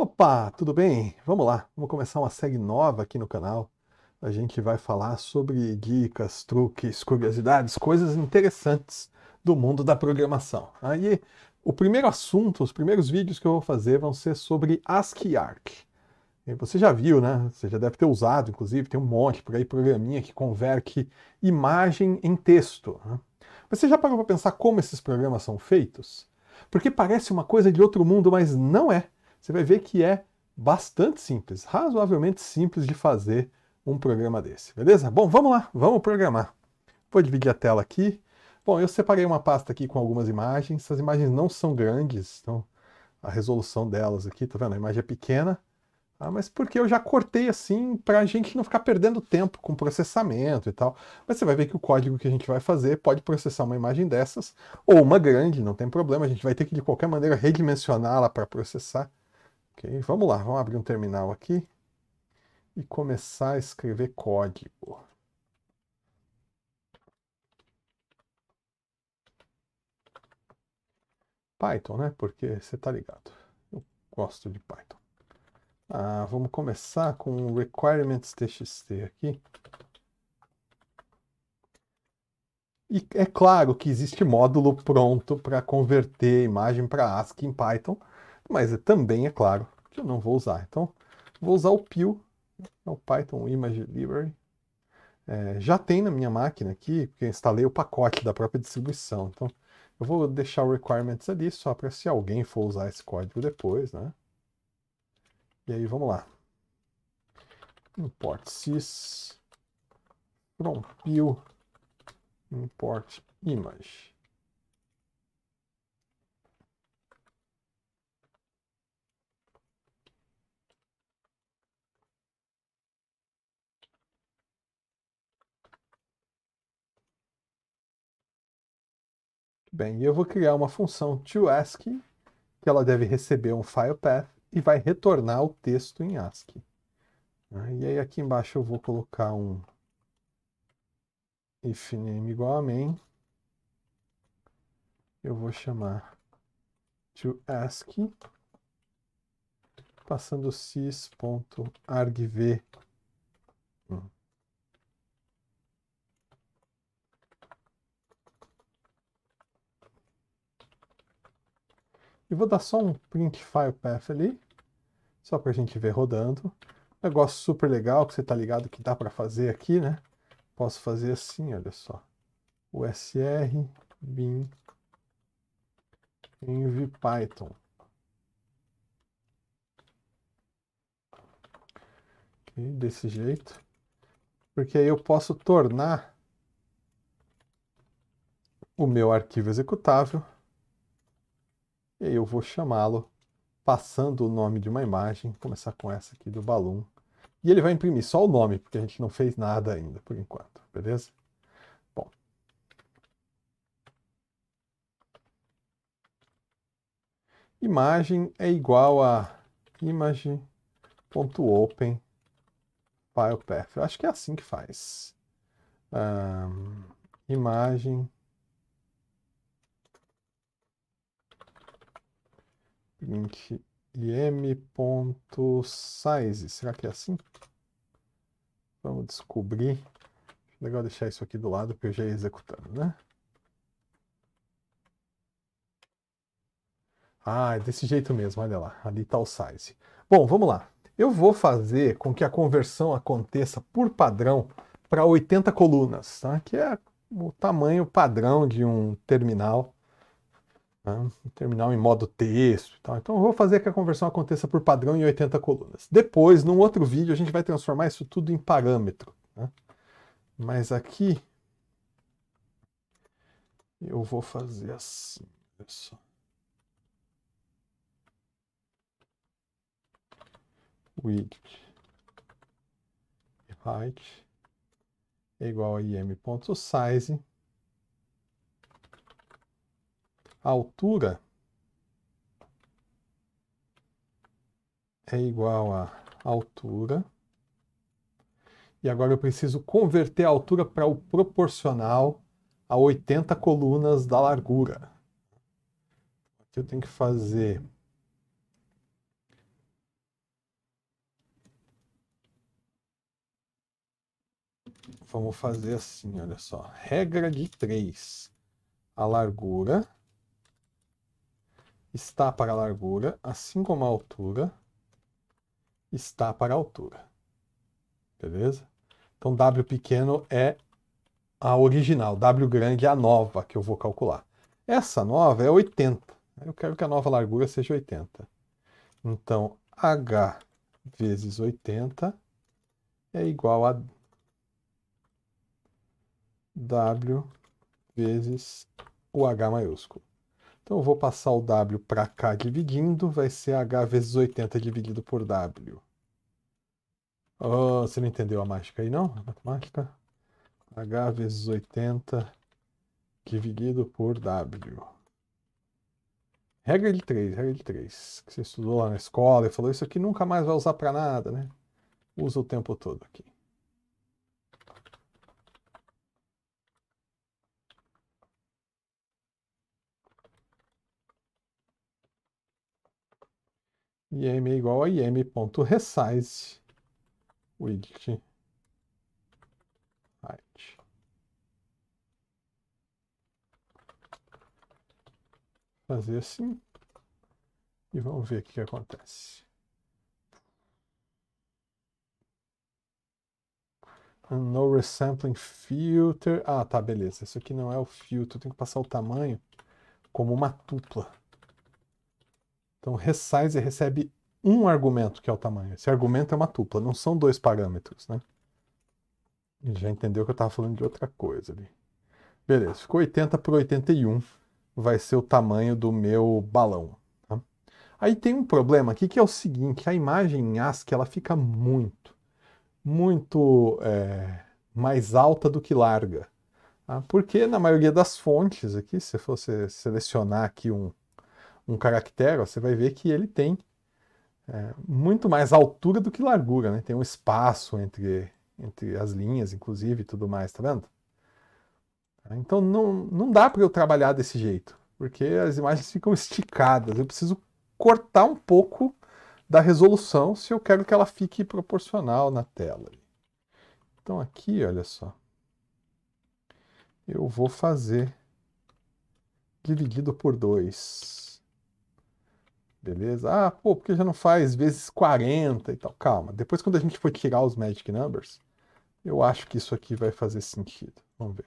Opa, tudo bem? Vamos lá, vamos começar uma série nova aqui no canal. A gente vai falar sobre dicas, truques, curiosidades, coisas interessantes do mundo da programação. Aí, o primeiro assunto, os primeiros vídeos que eu vou fazer vão ser sobre ASCII ARC. Você já viu, né? Você já deve ter usado, inclusive, tem um monte por aí, programinha que converte imagem em texto. Né? Você já parou para pensar como esses programas são feitos? Porque parece uma coisa de outro mundo, mas não é. Você vai ver que é bastante simples, razoavelmente simples de fazer um programa desse, beleza? Bom, vamos lá, vamos programar. Vou dividir a tela aqui. Bom, eu separei uma pasta aqui com algumas imagens. Essas imagens não são grandes, então a resolução delas aqui, tá vendo? A imagem é pequena. Ah, mas porque eu já cortei assim para a gente não ficar perdendo tempo com processamento e tal. Mas você vai ver que o código que a gente vai fazer pode processar uma imagem dessas, ou uma grande, não tem problema, a gente vai ter que de qualquer maneira redimensioná-la para processar. Ok, vamos lá, vamos abrir um terminal aqui e começar a escrever código. Python, né? Porque você tá ligado. Eu gosto de Python. Ah, vamos começar com requirements.txt aqui. E é claro que existe módulo pronto para converter imagem para ASCII em Python, mas também é claro que eu não vou usar. Então, vou usar o PIL, é o Python Image Library. É, já tem na minha máquina aqui, porque eu instalei o pacote da própria distribuição. Então, eu vou deixar o requirements ali só para se alguém for usar esse código depois, né? E aí, vamos lá. Import sys from peel import image. Bem, eu vou criar uma função toAsk, que ela deve receber um file path e vai retornar o texto em ASCII. Ah, e aí aqui embaixo eu vou colocar um if name igual a main. Eu vou chamar toAsk, passando sys.argv E vou dar só um print file path ali, só para a gente ver rodando. Negócio super legal que você está ligado que dá para fazer aqui, né? Posso fazer assim, olha só. USR bin env python. Okay, desse jeito. Porque aí eu posso tornar o meu arquivo executável e aí eu vou chamá-lo passando o nome de uma imagem, começar com essa aqui do balão. E ele vai imprimir só o nome, porque a gente não fez nada ainda por enquanto, beleza? Bom. Imagem é igual a image.open file path. Eu acho que é assim que faz. Um, imagem print im.size. Será que é assim? Vamos descobrir. Legal deixar isso aqui do lado para eu já ir executando, né? Ah, é desse jeito mesmo, olha lá. Ali está o size. Bom, vamos lá. Eu vou fazer com que a conversão aconteça por padrão para 80 colunas, tá? que é o tamanho padrão de um terminal né? Terminal em modo texto e tal. Então eu vou fazer que a conversão aconteça por padrão em 80 colunas. Depois, num outro vídeo, a gente vai transformar isso tudo em parâmetro. Né? Mas aqui eu vou fazer assim. Pessoal. width e height é igual a im.size altura é igual a altura. E agora eu preciso converter a altura para o proporcional a 80 colunas da largura. Aqui eu tenho que fazer Vamos fazer assim, olha só. Regra de 3. A largura está para a largura, assim como a altura está para a altura. Beleza? Então, W pequeno é a original, W grande é a nova que eu vou calcular. Essa nova é 80. Eu quero que a nova largura seja 80. Então, H vezes 80 é igual a W vezes o H maiúsculo. Então eu vou passar o W para cá dividindo, vai ser H vezes 80 dividido por W. Oh, você não entendeu a mágica aí não? A matemática? H vezes 80 dividido por W. Regra de 3, regra de 3. Que você estudou lá na escola e falou, isso aqui nunca mais vai usar para nada, né? Usa o tempo todo aqui. IM é igual a im.resize widget height. Fazer assim e vamos ver o que acontece. No resampling filter. Ah, tá, beleza. Isso aqui não é o filtro. Tem que passar o tamanho como uma tupla. Então, resize recebe um argumento, que é o tamanho. Esse argumento é uma tupla, não são dois parâmetros, né? Ele já entendeu que eu estava falando de outra coisa ali. Beleza, ficou 80 por 81, vai ser o tamanho do meu balão. Tá? Aí tem um problema aqui que é o seguinte, a imagem em ASCII ela fica muito, muito é, mais alta do que larga. Tá? Porque na maioria das fontes aqui, se você selecionar aqui um, um caractere, ó, você vai ver que ele tem é, muito mais altura do que largura, né? Tem um espaço entre, entre as linhas, inclusive, e tudo mais, tá vendo? Então não, não dá para eu trabalhar desse jeito, porque as imagens ficam esticadas. Eu preciso cortar um pouco da resolução se eu quero que ela fique proporcional na tela. Então aqui, olha só, eu vou fazer dividido por 2 beleza? Ah, pô, porque já não faz vezes 40 e tal? Calma, depois quando a gente for tirar os magic numbers, eu acho que isso aqui vai fazer sentido. Vamos ver.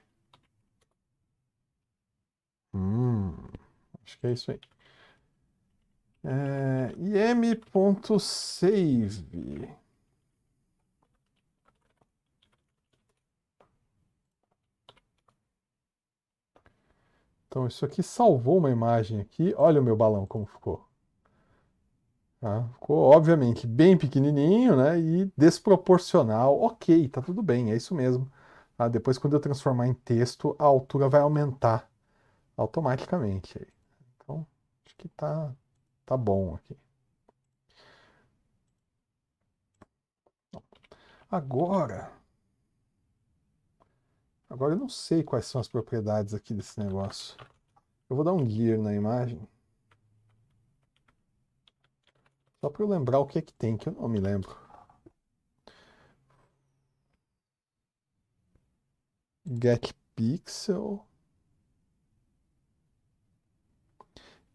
Hum, acho que é isso aí. É, im.save. Então, isso aqui salvou uma imagem aqui. Olha o meu balão como ficou. Tá? Ficou, obviamente, bem pequenininho né? e desproporcional. Ok, tá tudo bem, é isso mesmo. ah Depois, quando eu transformar em texto, a altura vai aumentar automaticamente. Aí. Então, acho que tá, tá bom aqui. Agora, agora eu não sei quais são as propriedades aqui desse negócio. Eu vou dar um gear na imagem. Só para eu lembrar o que é que tem, que eu não me lembro. Get Pixel.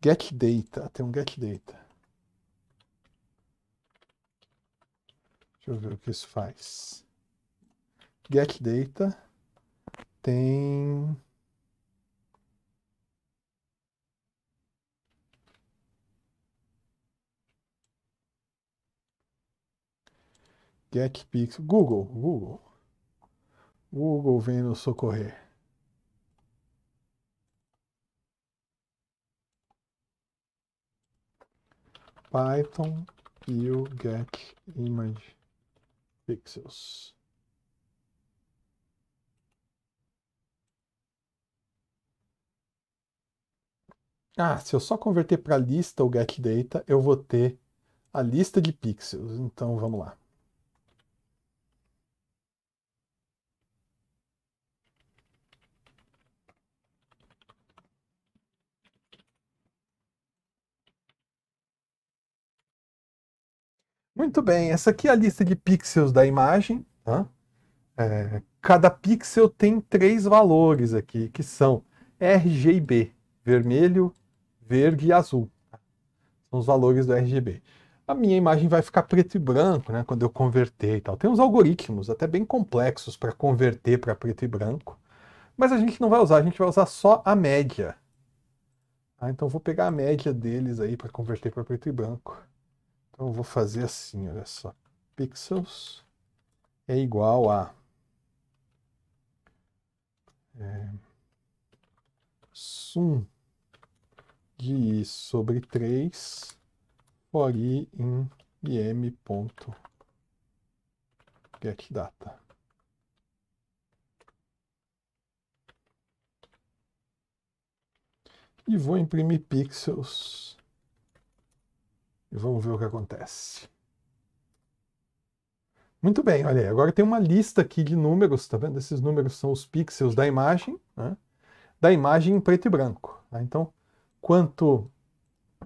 Get Data. Tem um Get Data. Deixa eu ver o que isso faz. Get Data tem GetPix, Google, Google. Google vem nos socorrer. Python e get image pixels. Ah, se eu só converter para lista o get data, eu vou ter a lista de pixels. Então vamos lá. Muito bem, essa aqui é a lista de pixels da imagem. Tá? É, cada pixel tem três valores aqui, que são RGB, vermelho, verde e azul. Tá? São os valores do RGB. A minha imagem vai ficar preto e branco, né, quando eu converter e tal. Tem uns algoritmos até bem complexos para converter para preto e branco, mas a gente não vai usar, a gente vai usar só a média. Ah, então vou pegar a média deles aí para converter para preto e branco. Então vou fazer assim, olha só. Pixels é igual a é, sum de i sobre 3 for i em im.getData. E vou imprimir pixels e vamos ver o que acontece. Muito bem, olha aí. Agora tem uma lista aqui de números, tá vendo? Esses números são os pixels da imagem, né? da imagem em preto e branco. Tá? Então, quanto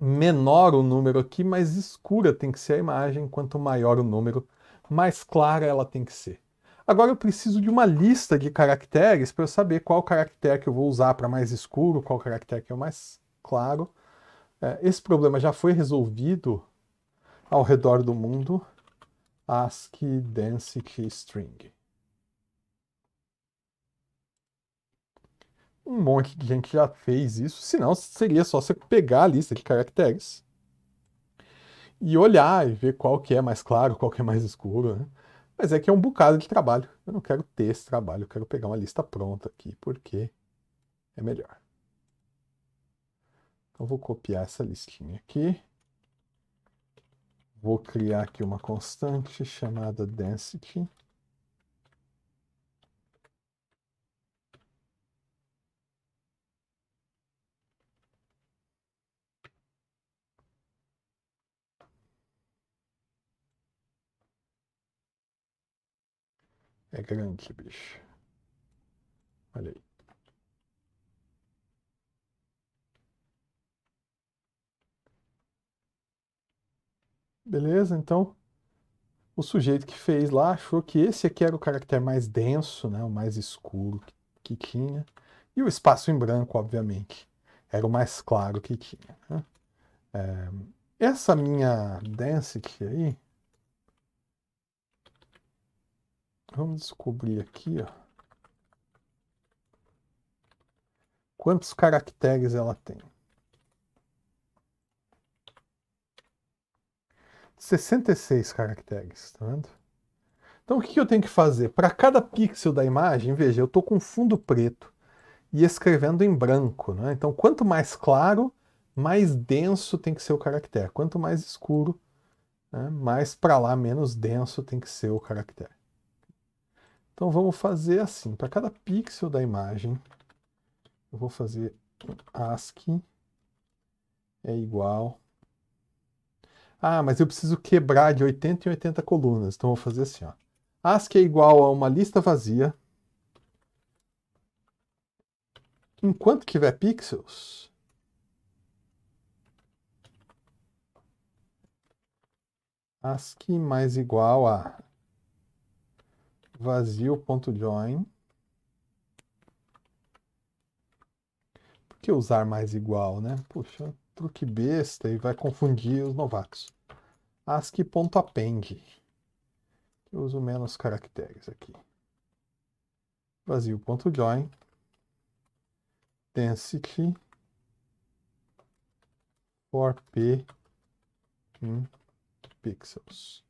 menor o número aqui, mais escura tem que ser a imagem, quanto maior o número, mais clara ela tem que ser. Agora eu preciso de uma lista de caracteres para eu saber qual caractere que eu vou usar para mais escuro, qual caractere que é o mais claro. É, esse problema já foi resolvido ao redor do mundo ASCII Density String. Um monte de gente já fez isso, senão seria só você pegar a lista de caracteres e olhar e ver qual que é mais claro, qual que é mais escuro, né? Mas é que é um bocado de trabalho. Eu não quero ter esse trabalho, eu quero pegar uma lista pronta aqui, porque é melhor. Então, vou copiar essa listinha aqui. Vou criar aqui uma constante chamada density. É grande, bicho. Olha aí. Beleza? Então, o sujeito que fez lá achou que esse aqui era o caractere mais denso, né, o mais escuro que, que tinha. E o espaço em branco, obviamente, era o mais claro que tinha. Né? É, essa minha density aí, vamos descobrir aqui, ó. Quantos caracteres ela tem? 66 caracteres, tá vendo? Então o que eu tenho que fazer? Para cada pixel da imagem, veja, eu estou com fundo preto e escrevendo em branco, né? Então quanto mais claro, mais denso tem que ser o caractere. Quanto mais escuro, né? mais para lá, menos denso tem que ser o caractere. Então vamos fazer assim, para cada pixel da imagem, eu vou fazer ASCII é igual ah, mas eu preciso quebrar de 80 em 80 colunas. Então, eu vou fazer assim, ó. ASCII é igual a uma lista vazia. Enquanto tiver pixels, ASCII mais igual a vazio.join. Por que usar mais igual, né? Puxa, truque besta e vai confundir os novatos. ASCII.append. Eu uso menos caracteres aqui. Vazio.join. Density. For p em pixels.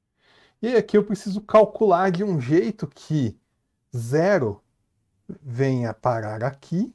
E aqui eu preciso calcular de um jeito que zero venha parar aqui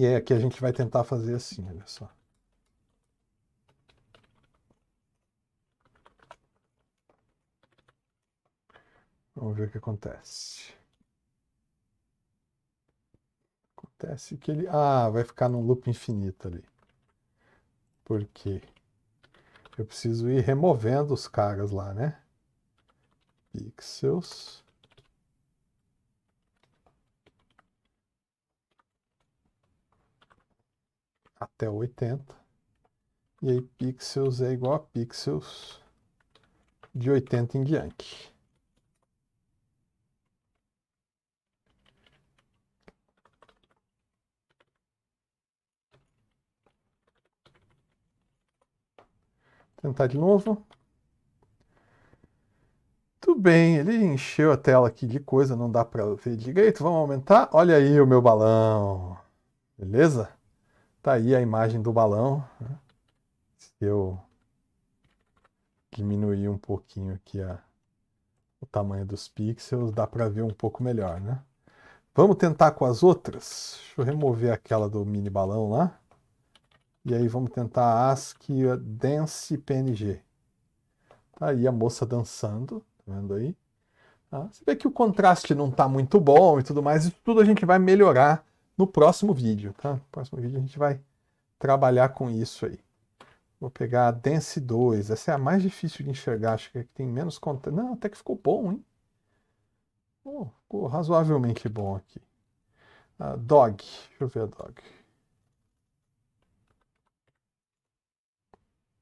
E é que a gente vai tentar fazer assim, olha só. Vamos ver o que acontece. Acontece que ele... Ah, vai ficar num loop infinito ali. Por quê? Eu preciso ir removendo os caras lá, né? Pixels. até 80. E aí pixels é igual a pixels de 80 em diante. Tentar de novo. Tudo bem, ele encheu a tela aqui de coisa, não dá para ver direito. Vamos aumentar. Olha aí o meu balão. Beleza? Tá aí a imagem do balão. Né? Se eu diminuir um pouquinho aqui a, o tamanho dos pixels, dá para ver um pouco melhor, né? Vamos tentar com as outras? Deixa eu remover aquela do mini balão lá. E aí vamos tentar ASCII Dance PNG. Tá aí a moça dançando, tá vendo aí? Tá? Você vê que o contraste não está muito bom e tudo mais, isso tudo a gente vai melhorar no próximo vídeo, tá? No próximo vídeo a gente vai trabalhar com isso aí. Vou pegar a Dance 2. Essa é a mais difícil de enxergar. Acho é que tem menos conta. Não, até que ficou bom, hein? Oh, ficou razoavelmente bom aqui. A dog. Deixa eu ver a Dog.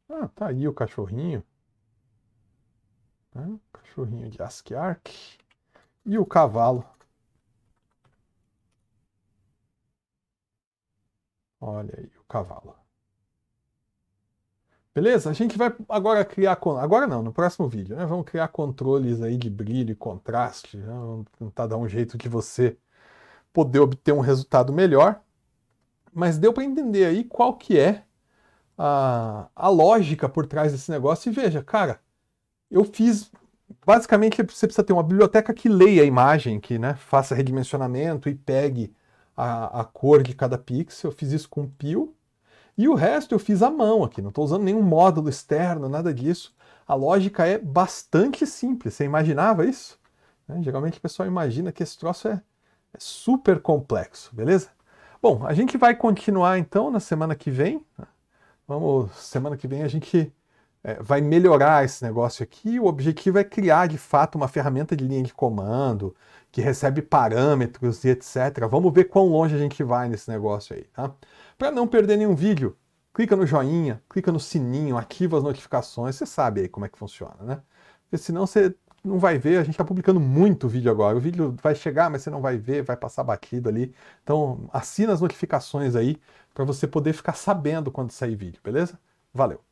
Ah, tá aí o cachorrinho. Ah, cachorrinho de Ark. E o cavalo. Olha aí o cavalo. Beleza? A gente vai agora criar. Agora não, no próximo vídeo, né? Vamos criar controles aí de brilho e contraste. Né? Vamos tentar dar um jeito de você poder obter um resultado melhor. Mas deu para entender aí qual que é a, a lógica por trás desse negócio. E veja, cara, eu fiz. Basicamente, você precisa ter uma biblioteca que leia a imagem, que né, faça redimensionamento e pegue a, a cor de cada pixel, eu fiz isso com o Pio, e o resto eu fiz à mão aqui, não estou usando nenhum módulo externo, nada disso. A lógica é bastante simples, você imaginava isso? Né? Geralmente o pessoal imagina que esse troço é, é, super complexo, beleza? Bom, a gente vai continuar então na semana que vem. Né? Vamos, semana que vem a gente é, vai melhorar esse negócio aqui. O objetivo é criar, de fato, uma ferramenta de linha de comando que recebe parâmetros e etc. Vamos ver quão longe a gente vai nesse negócio aí, tá? Para não perder nenhum vídeo, clica no joinha, clica no sininho, ativa as notificações, você sabe aí como é que funciona, né? Porque senão você não vai ver, a gente está publicando muito vídeo agora. O vídeo vai chegar, mas você não vai ver, vai passar batido ali. Então, assina as notificações aí para você poder ficar sabendo quando sair vídeo, beleza? Valeu!